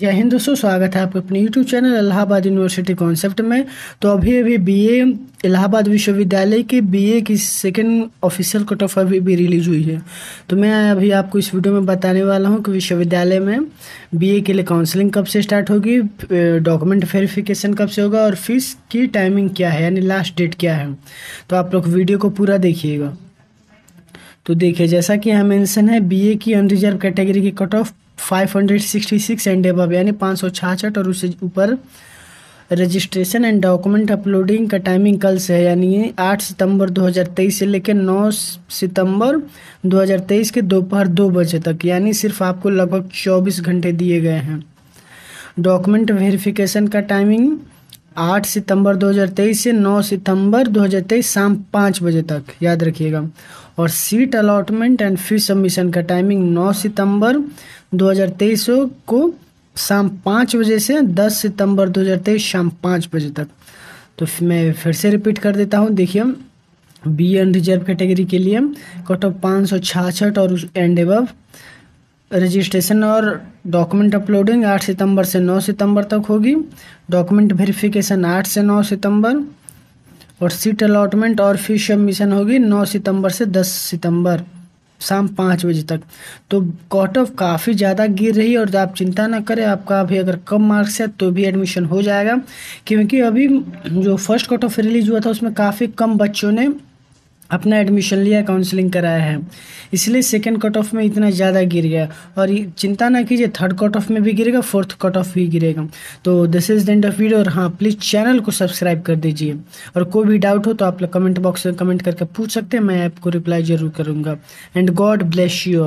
जय हिंद दोस्तों स्वागत है आपका अपने YouTube channel Allahabad university concept में तो अभी अभी बीए इलाहाबाद विश्वविद्यालय के बीए की सेकेंड ऑफिशियल कट ऑफ अभी भी रिलीज हुई है तो मैं अभी आपको इस वीडियो में बताने वाला हूँ कि विश्वविद्यालय में बीए के लिए काउंसलिंग कब से स्टार्ट होगी डॉक्यूमेंट वेरिफिकेशन कब से होगा और फीस की टाइमिंग क्या है यानी लास्ट डेट क्या है तो आप लोग वीडियो को पूरा देखिएगा तो देखिए जैसा कि यहाँ मेंशन है बीए की अनरिजर्व कैटेगरी की cut off five hundred sixty six and above यानी पाँच सौ छाछठ और उससे ऊपर रजिस्ट्रेशन एंड डॉक्यूमेंट अपलोडिंग का टाइमिंग कल से है यानी आठ सितंबर 2023 से लेकर 9 सितंबर 2023 के दोपहर दो बजे तक यानी सिर्फ आपको लगभग 24 घंटे दिए गए हैं डॉक्यूमेंट वेरिफिकेशन का टाइमिंग 8 सितंबर 2023 से 9 सितंबर 2023 शाम पाँच बजे तक याद रखिएगा और seat allotment and fees submission का टाइमिंग 9 सितंबर 2023 को शाम पाँच बजे से 10 सितंबर 2023 शाम पाँच बजे तक तो मैं फिर से रिपीट कर देता हूँ देखिए बी एंड रिजर्व कैटेगरी के लिए कट ऑफ पाँच सौ छाछठ और एंड एब रजिस्ट्रेशन और डॉक्यूमेंट अपलोडिंग 8 सितंबर से 9 सितंबर तक होगी डॉक्यूमेंट वेरिफिकेशन 8 से 9 सितंबर और सीट अलाटमेंट और फीस सबमिशन होगी 9 सितंबर से 10 सितंबर शाम पाँच बजे तक तो कॉट ऑफ काफ़ी ज़्यादा गिर रही है और आप चिंता ना करें आपका अभी अगर कम मार्क्स है तो भी एडमिशन हो जाएगा क्योंकि अभी जो फर्स्ट कॉट ऑफ रिलीज हुआ था उसमें काफ़ी कम बच्चों ने अपना एडमिशन लिया काउंसलिंग कराया है इसलिए सेकेंड कट ऑफ में इतना ज़्यादा गिर गया और चिंता ना कीजिए थर्ड कट ऑफ में भी गिरेगा फोर्थ कट ऑफ भी गिरेगा तो this is the end of video और हाँ प्लीज़ चैनल को सब्सक्राइब कर दीजिए और कोई भी डाउट हो तो आप लोग कमेंट बॉक्स में कमेंट करके पूछ सकते हैं मैं आपको रिप्लाई ज़रूर करूँगा एंड गॉड ब्लेस यू